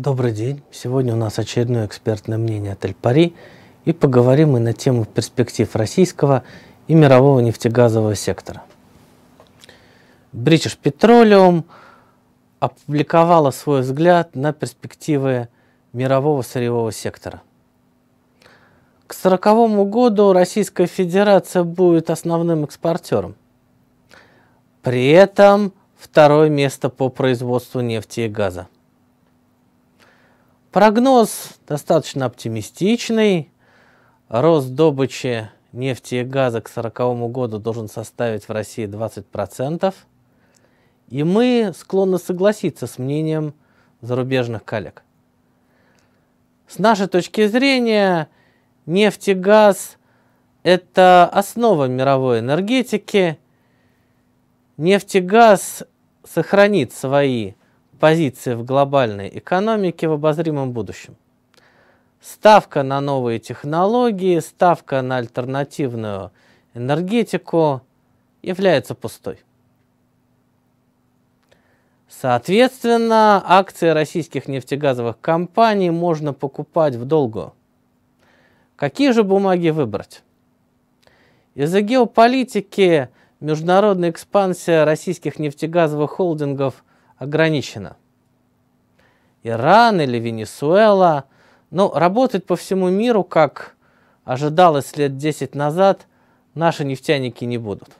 Добрый день. Сегодня у нас очередное экспертное мнение от Эль-Пари. И поговорим мы на тему перспектив российского и мирового нефтегазового сектора. British Petroleum опубликовала свой взгляд на перспективы мирового сырьевого сектора. К 1940 году Российская Федерация будет основным экспортером. При этом второе место по производству нефти и газа – Прогноз достаточно оптимистичный. Рост добычи нефти и газа к 40 году должен составить в России 20%. И мы склонны согласиться с мнением зарубежных коллег. С нашей точки зрения, нефть и газ – это основа мировой энергетики. Нефть и газ сохранит свои позиции в глобальной экономике в обозримом будущем. Ставка на новые технологии, ставка на альтернативную энергетику является пустой. Соответственно, акции российских нефтегазовых компаний можно покупать в долгую. Какие же бумаги выбрать? Из-за геополитики международная экспансия российских нефтегазовых холдингов ограничена. Иран или Венесуэла, но ну, работать по всему миру, как ожидалось лет 10 назад, наши нефтяники не будут.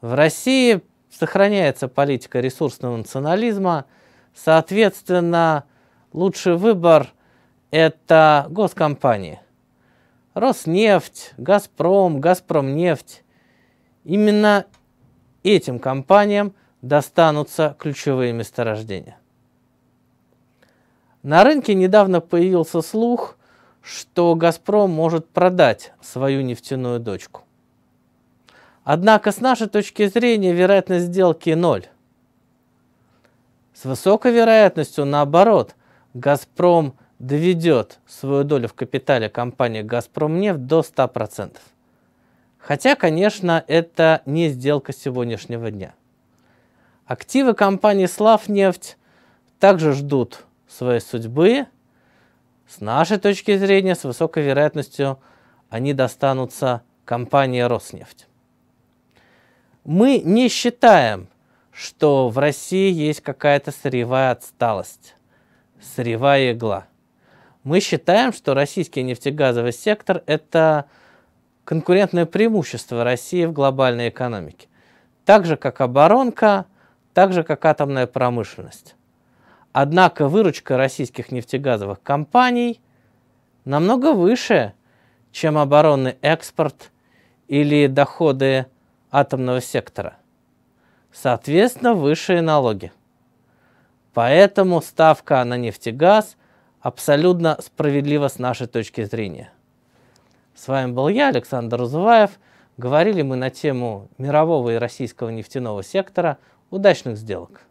В России сохраняется политика ресурсного национализма, соответственно, лучший выбор – это госкомпании. Роснефть, Газпром, Газпромнефть. Именно этим компаниям – достанутся ключевые месторождения. На рынке недавно появился слух, что «Газпром» может продать свою нефтяную дочку. Однако с нашей точки зрения вероятность сделки ноль. С высокой вероятностью, наоборот, «Газпром» доведет свою долю в капитале компании «Газпромнефть» до 100%. Хотя, конечно, это не сделка сегодняшнего дня – Активы компании «Славнефть» также ждут своей судьбы. С нашей точки зрения, с высокой вероятностью, они достанутся компании «Роснефть». Мы не считаем, что в России есть какая-то сырьевая отсталость, сырьевая игла. Мы считаем, что российский нефтегазовый сектор – это конкурентное преимущество России в глобальной экономике. Так же, как оборонка, так же как атомная промышленность. Однако выручка российских нефтегазовых компаний намного выше, чем оборонный экспорт или доходы атомного сектора. Соответственно, высшие налоги. Поэтому ставка на нефтегаз абсолютно справедлива с нашей точки зрения. С вами был я, Александр Разуваев. Говорили мы на тему мирового и российского нефтяного сектора – Удачных сделок!